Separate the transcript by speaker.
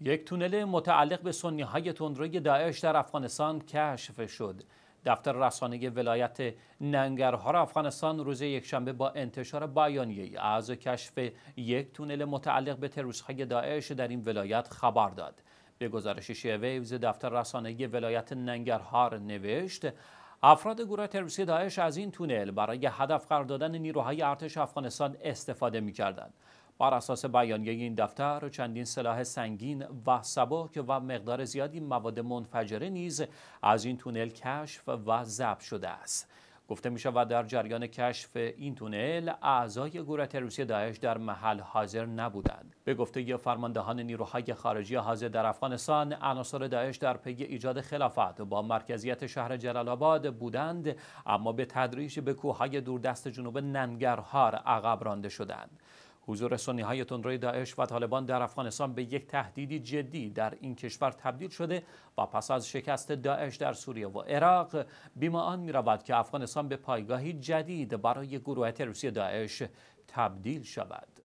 Speaker 1: یک تونل متعلق به سنی های تندروی داعش در افغانستان کشف شد. دفتر رسانه ولایت ننگرهار افغانستان روز یکشنبه با انتشار بیانیه از کشف یک تونل متعلق به های داعش در این ولایت خبر داد. به گزارش شیویوز دفتر رسانه ولایت ننگرهار نوشت افراد گروه تروریستی داعش از این تونل برای هدف قرار دادن نیروهای ارتش افغانستان استفاده می‌کردند. بر اساس بیانیه این دفتر چندین سلاح سنگین و سبک و مقدار زیادی مواد منفجره نیز از این تونل کشف و ضبط شده است گفته می شود در جریان کشف این تونل اعضای گروه تروریستی داعش در محل حاضر نبودند به گفته فرماندهان نیروهای خارجی حاضر در افغانستان عناصر داعش در پی ایجاد خلافت با مرکزیت شهر جلال آباد بودند اما به تدریج به کوههای دوردست جنوب ننگرهار عقب رانده شدند حضور سنی های تندروی داعش و طالبان در افغانستان به یک تهدیدی جدی در این کشور تبدیل شده و پس از شکست داعش در سوریه و عراق بیما آن می که افغانستان به پایگاهی جدید برای گروه تروریستی داعش تبدیل شود